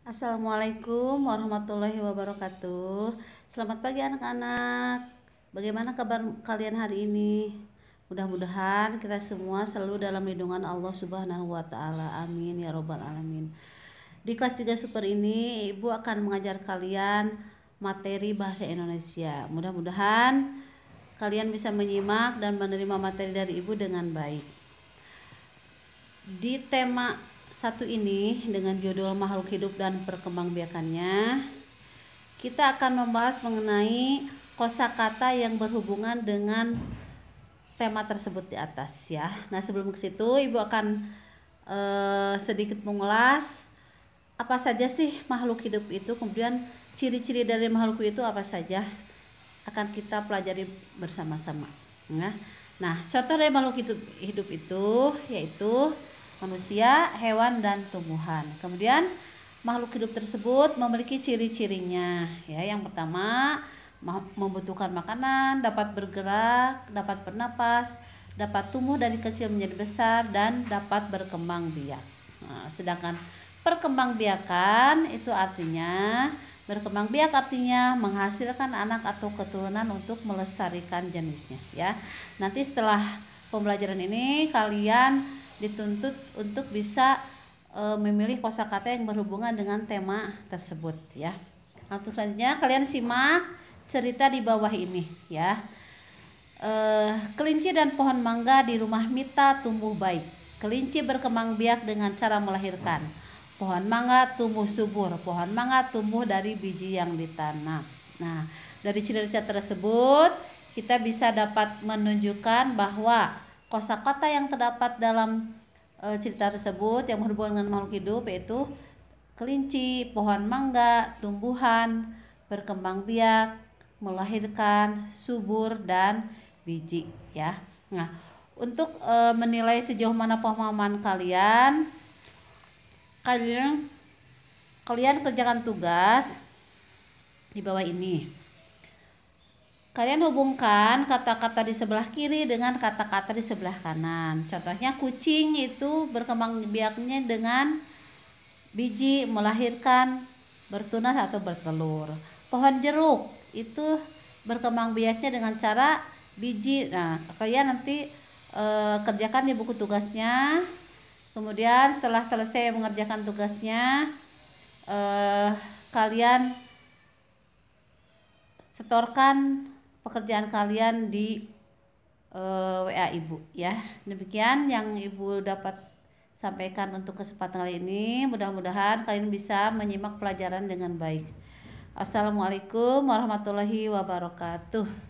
Assalamualaikum warahmatullahi wabarakatuh. Selamat pagi anak-anak. Bagaimana kabar kalian hari ini? Mudah-mudahan kita semua selalu dalam lindungan Allah Subhanahu wa taala. Amin ya robbal alamin. Di kelas 3 super ini Ibu akan mengajar kalian materi bahasa Indonesia. Mudah-mudahan kalian bisa menyimak dan menerima materi dari Ibu dengan baik. Di tema satu ini dengan judul makhluk hidup dan perkembangbiakannya kita akan membahas mengenai kosakata yang berhubungan dengan tema tersebut di atas ya nah sebelum ke situ ibu akan eh, sedikit mengulas apa saja sih makhluk hidup itu kemudian ciri-ciri dari makhluk itu apa saja akan kita pelajari bersama-sama nah nah contoh dari makhluk hidup hidup itu yaitu manusia, hewan dan tumbuhan. Kemudian makhluk hidup tersebut memiliki ciri-cirinya ya. Yang pertama membutuhkan makanan, dapat bergerak, dapat bernapas, dapat tumbuh dari kecil menjadi besar dan dapat berkembang biak. Nah, sedangkan perkembangbiakan itu artinya berkembang biak artinya menghasilkan anak atau keturunan untuk melestarikan jenisnya ya. Nanti setelah pembelajaran ini kalian dituntut untuk bisa e, memilih kosakata yang berhubungan dengan tema tersebut ya. Untuk selanjutnya kalian simak cerita di bawah ini ya. E, kelinci dan pohon mangga di rumah Mita tumbuh baik. Kelinci berkembang biak dengan cara melahirkan. Pohon mangga tumbuh subur, pohon mangga tumbuh dari biji yang ditanam. Nah, dari cerita tersebut kita bisa dapat menunjukkan bahwa kosakata yang terdapat dalam e, cerita tersebut yang berhubungan dengan makhluk hidup yaitu kelinci, pohon mangga, tumbuhan, berkembang biak, melahirkan, subur dan biji ya. Nah, untuk e, menilai sejauh mana pemahaman kalian kalian kalian kerjakan tugas di bawah ini. Kalian hubungkan kata-kata di sebelah kiri dengan kata-kata di sebelah kanan. Contohnya kucing itu berkembang biaknya dengan biji melahirkan bertunas atau bertelur. Pohon jeruk itu berkembang biaknya dengan cara biji. Nah, kalian nanti e, kerjakan di buku tugasnya. Kemudian setelah selesai mengerjakan tugasnya, e, kalian setorkan pekerjaan kalian di uh, eh, WA Ibu ya. Demikian yang Ibu dapat sampaikan untuk kesempatan kali ini. Mudah-mudahan kalian bisa menyimak pelajaran dengan baik. Assalamualaikum warahmatullahi wabarakatuh.